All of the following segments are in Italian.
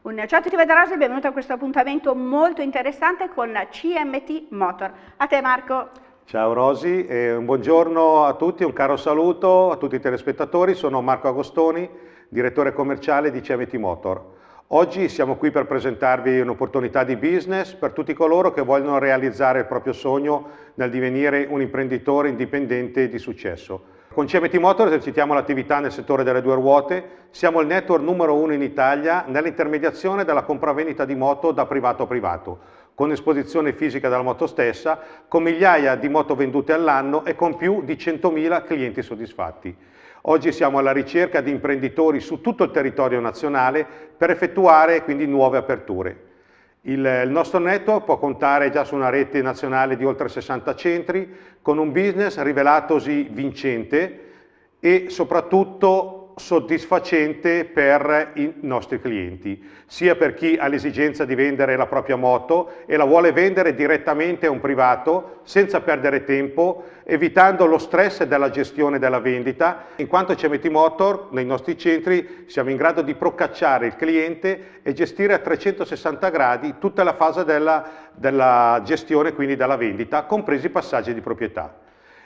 Un... Ciao a tutti Vedarasi, benvenuti a questo appuntamento molto interessante con CMT Motor. A te Marco. Ciao Rosi, un buongiorno a tutti, un caro saluto a tutti i telespettatori. Sono Marco Agostoni, direttore commerciale di CMT Motor. Oggi siamo qui per presentarvi un'opportunità di business per tutti coloro che vogliono realizzare il proprio sogno nel divenire un imprenditore indipendente di successo. Con CMT Motor esercitiamo l'attività nel settore delle due ruote, siamo il network numero uno in Italia nell'intermediazione della compravendita di moto da privato a privato, con esposizione fisica della moto stessa, con migliaia di moto vendute all'anno e con più di 100.000 clienti soddisfatti. Oggi siamo alla ricerca di imprenditori su tutto il territorio nazionale per effettuare quindi nuove aperture. Il, il nostro network può contare già su una rete nazionale di oltre 60 centri, con un business rivelatosi vincente e soprattutto soddisfacente per i nostri clienti, sia per chi ha l'esigenza di vendere la propria moto e la vuole vendere direttamente a un privato senza perdere tempo, evitando lo stress della gestione della vendita. In quanto CMT Motor, nei nostri centri siamo in grado di procacciare il cliente e gestire a 360 gradi tutta la fase della, della gestione, quindi della vendita, compresi i passaggi di proprietà.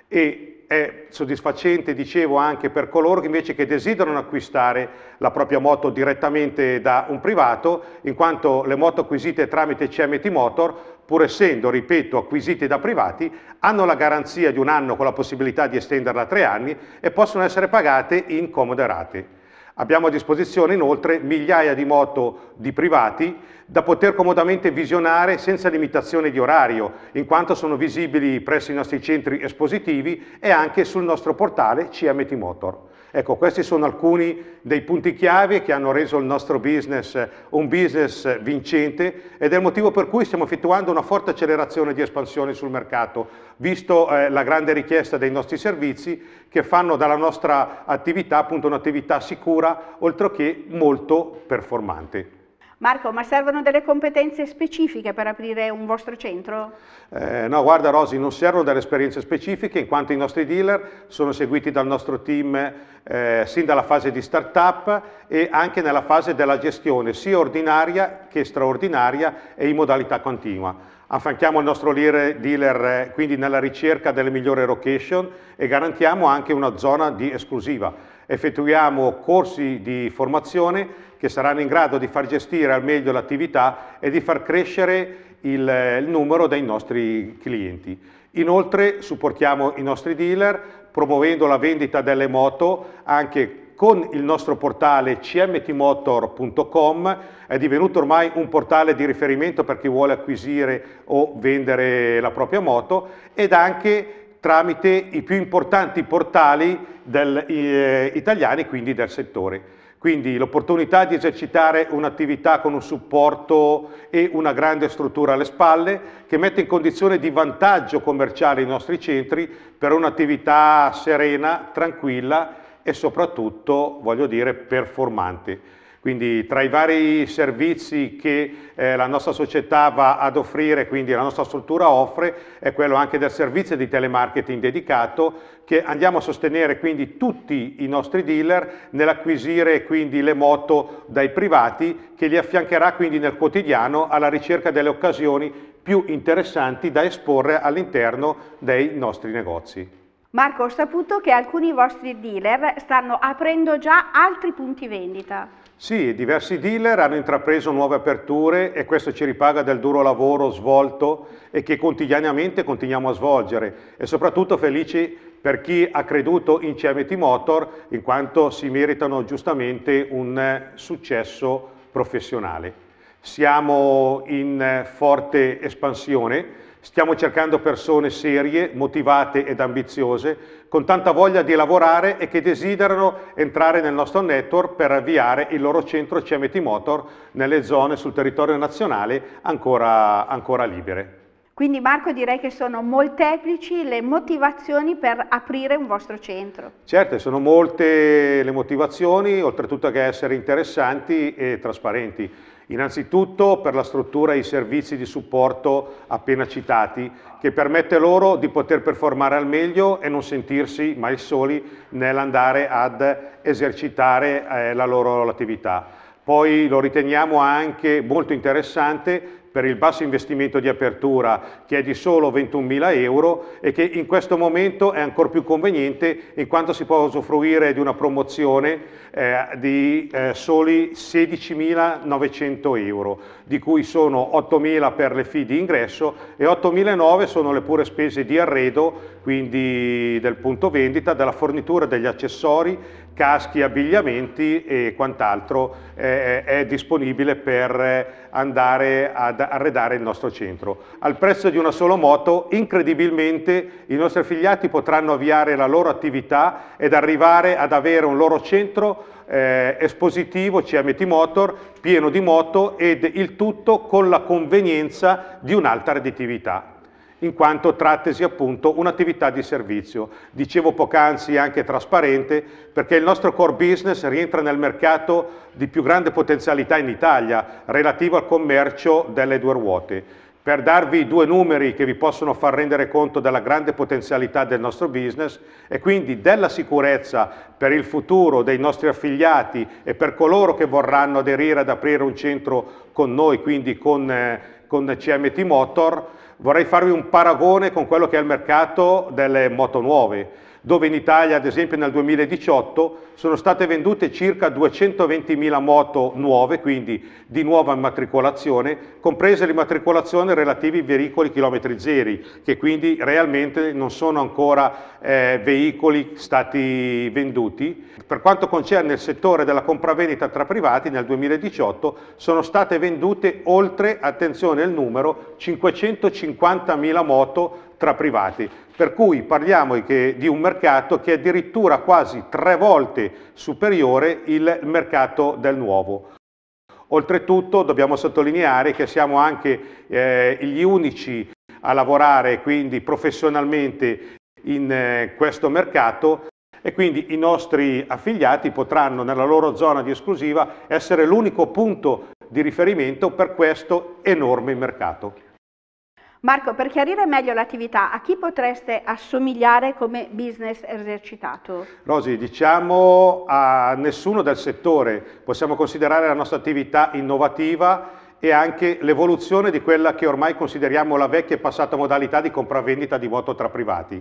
E è soddisfacente, dicevo, anche per coloro che invece che desiderano acquistare la propria moto direttamente da un privato, in quanto le moto acquisite tramite CMT Motor, pur essendo, ripeto, acquisite da privati, hanno la garanzia di un anno con la possibilità di estenderla a tre anni e possono essere pagate in comode rate. Abbiamo a disposizione inoltre migliaia di moto di privati da poter comodamente visionare senza limitazione di orario, in quanto sono visibili presso i nostri centri espositivi e anche sul nostro portale CMT Motor. Ecco, questi sono alcuni dei punti chiave che hanno reso il nostro business eh, un business eh, vincente ed è il motivo per cui stiamo effettuando una forte accelerazione di espansione sul mercato, visto eh, la grande richiesta dei nostri servizi che fanno dalla nostra attività appunto un'attività sicura, oltre che molto performante. Marco, ma servono delle competenze specifiche per aprire un vostro centro? Eh, no, guarda Rosi, non servono delle esperienze specifiche in quanto i nostri dealer sono seguiti dal nostro team eh, sin dalla fase di start-up e anche nella fase della gestione sia ordinaria che straordinaria e in modalità continua. Affanchiamo il nostro dealer eh, quindi nella ricerca delle migliori location e garantiamo anche una zona di esclusiva effettuiamo corsi di formazione che saranno in grado di far gestire al meglio l'attività e di far crescere il, il numero dei nostri clienti. Inoltre supportiamo i nostri dealer promuovendo la vendita delle moto anche con il nostro portale cmtmotor.com è divenuto ormai un portale di riferimento per chi vuole acquisire o vendere la propria moto ed anche tramite i più importanti portali del, eh, italiani, quindi del settore. Quindi l'opportunità di esercitare un'attività con un supporto e una grande struttura alle spalle che mette in condizione di vantaggio commerciale i nostri centri per un'attività serena, tranquilla e soprattutto, voglio dire, performante. Quindi tra i vari servizi che eh, la nostra società va ad offrire, quindi la nostra struttura offre, è quello anche del servizio di telemarketing dedicato che andiamo a sostenere quindi tutti i nostri dealer nell'acquisire quindi le moto dai privati che li affiancherà quindi nel quotidiano alla ricerca delle occasioni più interessanti da esporre all'interno dei nostri negozi. Marco, ho saputo che alcuni vostri dealer stanno aprendo già altri punti vendita. Sì, diversi dealer hanno intrapreso nuove aperture e questo ci ripaga del duro lavoro svolto e che quotidianamente continuiamo a svolgere e soprattutto felici per chi ha creduto in CMT Motor in quanto si meritano giustamente un eh, successo professionale. Siamo in eh, forte espansione, stiamo cercando persone serie, motivate ed ambiziose con tanta voglia di lavorare e che desiderano entrare nel nostro network per avviare il loro centro CMT Motor nelle zone sul territorio nazionale ancora, ancora libere. Quindi Marco direi che sono molteplici le motivazioni per aprire un vostro centro. Certo, sono molte le motivazioni, oltretutto che essere interessanti e trasparenti. Innanzitutto per la struttura e i servizi di supporto appena citati, che permette loro di poter performare al meglio e non sentirsi mai soli nell'andare ad esercitare eh, la loro attività. Poi lo riteniamo anche molto interessante per il basso investimento di apertura che è di solo 21.000 euro e che in questo momento è ancora più conveniente in quanto si può usufruire di una promozione eh, di eh, soli 16.900 euro, di cui sono 8.000 per le fee di ingresso e 8.900 sono le pure spese di arredo, quindi del punto vendita, della fornitura degli accessori caschi, abbigliamenti e quant'altro eh, è disponibile per andare ad arredare il nostro centro. Al prezzo di una sola moto, incredibilmente, i nostri affiliati potranno avviare la loro attività ed arrivare ad avere un loro centro eh, espositivo CMT Motor pieno di moto ed il tutto con la convenienza di un'alta redditività in quanto trattesi appunto un'attività di servizio. Dicevo poc'anzi anche trasparente, perché il nostro core business rientra nel mercato di più grande potenzialità in Italia, relativo al commercio delle due ruote. Per darvi due numeri che vi possono far rendere conto della grande potenzialità del nostro business e quindi della sicurezza per il futuro dei nostri affiliati e per coloro che vorranno aderire ad aprire un centro con noi, quindi con, eh, con CMT Motor, vorrei farvi un paragone con quello che è il mercato delle moto nuove dove in Italia ad esempio nel 2018 sono state vendute circa 220.000 moto nuove, quindi di nuova immatricolazione, comprese l'immatricolazione immatricolazioni relativi ai veicoli chilometri zeri, che quindi realmente non sono ancora eh, veicoli stati venduti. Per quanto concerne il settore della compravendita tra privati, nel 2018 sono state vendute oltre, attenzione al numero, 550.000 moto tra privati. Per cui parliamo di un mercato che è addirittura quasi tre volte superiore il mercato del nuovo. Oltretutto dobbiamo sottolineare che siamo anche eh, gli unici a lavorare quindi professionalmente in eh, questo mercato e quindi i nostri affiliati potranno nella loro zona di esclusiva essere l'unico punto di riferimento per questo enorme mercato. Marco, per chiarire meglio l'attività, a chi potreste assomigliare come business esercitato? Rosi, diciamo a nessuno del settore, possiamo considerare la nostra attività innovativa e anche l'evoluzione di quella che ormai consideriamo la vecchia e passata modalità di compravendita di voto tra privati.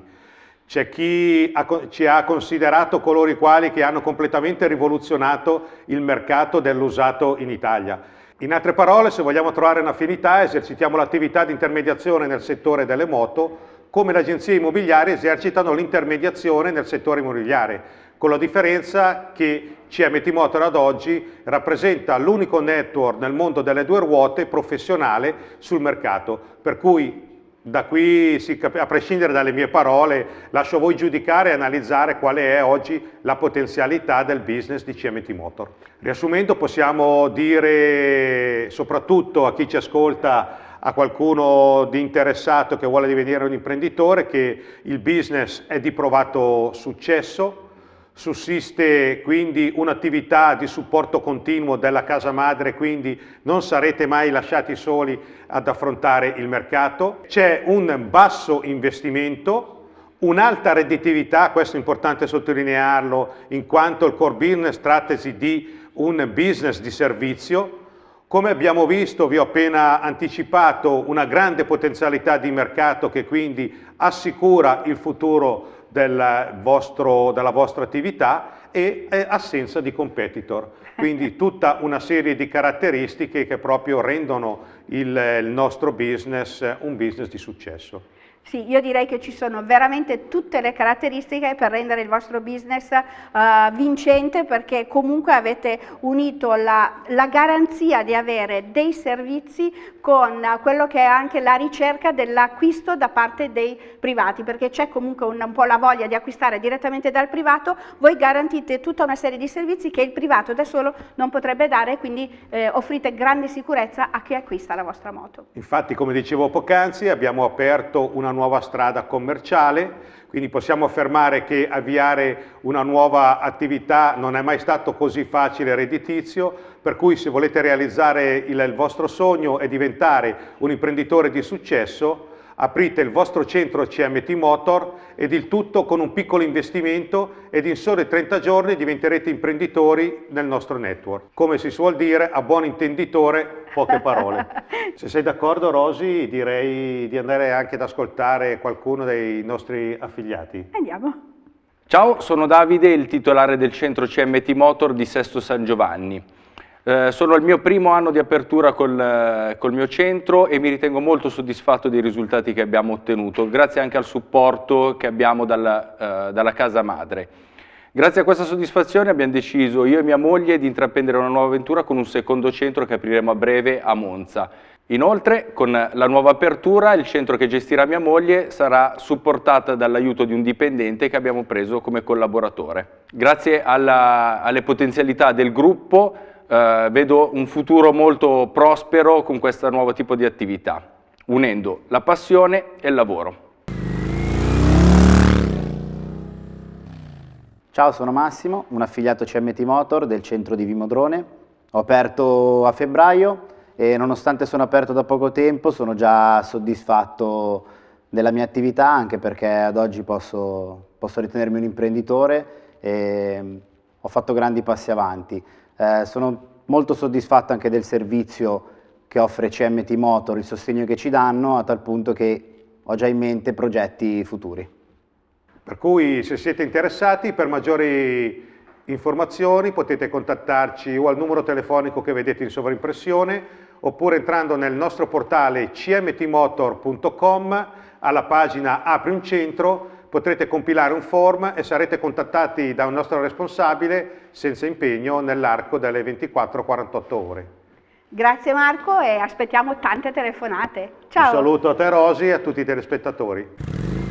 C'è chi ha, ci ha considerato coloro i quali che hanno completamente rivoluzionato il mercato dell'usato in Italia in altre parole, se vogliamo trovare un'affinità, esercitiamo l'attività di intermediazione nel settore delle moto, come le agenzie immobiliari esercitano l'intermediazione nel settore immobiliare, con la differenza che CMT Motor ad oggi rappresenta l'unico network nel mondo delle due ruote professionale sul mercato, per cui da qui, a prescindere dalle mie parole, lascio a voi giudicare e analizzare qual è oggi la potenzialità del business di CMT Motor. Riassumendo, possiamo dire soprattutto a chi ci ascolta, a qualcuno di interessato che vuole divenire un imprenditore, che il business è di provato successo, Sussiste quindi un'attività di supporto continuo della casa madre, quindi non sarete mai lasciati soli ad affrontare il mercato. C'è un basso investimento, un'alta redditività, questo è importante sottolinearlo, in quanto il core business trattasi di un business di servizio. Come abbiamo visto, vi ho appena anticipato una grande potenzialità di mercato che quindi assicura il futuro della, vostro, della vostra attività e assenza di competitor. Quindi tutta una serie di caratteristiche che proprio rendono il, il nostro business eh, un business di successo. Sì, io direi che ci sono veramente tutte le caratteristiche per rendere il vostro business uh, vincente perché comunque avete unito la, la, garanzia di avere dei servizi con quello che è anche la ricerca dell'acquisto da parte dei privati, perché c'è comunque un, un po' la voglia di acquistare direttamente dal privato, voi garantite tutta una serie di servizi che il privato da solo non potrebbe dare, quindi eh, offrite grande sicurezza a chi acquista la vostra moto. Infatti, come dicevo poc'anzi, abbiamo aperto una nuova strada commerciale, quindi possiamo affermare che avviare una nuova attività non è mai stato così facile e redditizio, per cui se volete realizzare il, il vostro sogno e diventare diventare un imprenditore di successo, aprite il vostro centro CMT Motor ed il tutto con un piccolo investimento ed in soli 30 giorni diventerete imprenditori nel nostro network. Come si suol dire, a buon intenditore, poche parole. Se sei d'accordo Rosy, direi di andare anche ad ascoltare qualcuno dei nostri affiliati. Andiamo. Ciao, sono Davide, il titolare del centro CMT Motor di Sesto San Giovanni. Eh, sono il mio primo anno di apertura col, eh, col, mio centro e mi ritengo molto soddisfatto dei risultati che abbiamo ottenuto, grazie anche al supporto che abbiamo dalla, eh, dalla casa madre. Grazie a questa soddisfazione abbiamo deciso io e mia moglie di intraprendere una nuova avventura con un secondo centro che apriremo a breve a Monza. Inoltre, con la nuova apertura, il centro che gestirà mia moglie sarà supportata dall'aiuto di un dipendente che abbiamo preso come collaboratore. Grazie alla, alle potenzialità del gruppo, eh, vedo un futuro molto prospero con questo nuovo tipo di attività, unendo la passione e il lavoro. Ciao, sono Massimo, un affiliato CMT Motor del centro di Vimodrone. Ho aperto a febbraio e nonostante sono aperto da poco tempo sono già soddisfatto della mia attività anche perché ad oggi posso, posso ritenermi un imprenditore e ho fatto grandi passi avanti. Eh, sono molto soddisfatto anche del servizio che offre CMT Motor, il sostegno che ci danno, a tal punto che ho già in mente progetti futuri. Per cui se siete interessati, per maggiori informazioni potete contattarci o al numero telefonico che vedete in sovraimpressione oppure entrando nel nostro portale cmtmotor.com alla pagina Apri un centro potrete compilare un form e sarete contattati da un nostro responsabile senza impegno nell'arco delle 24-48 ore. Grazie Marco e aspettiamo tante telefonate. Ciao! Un saluto a te Rosi e a tutti i telespettatori.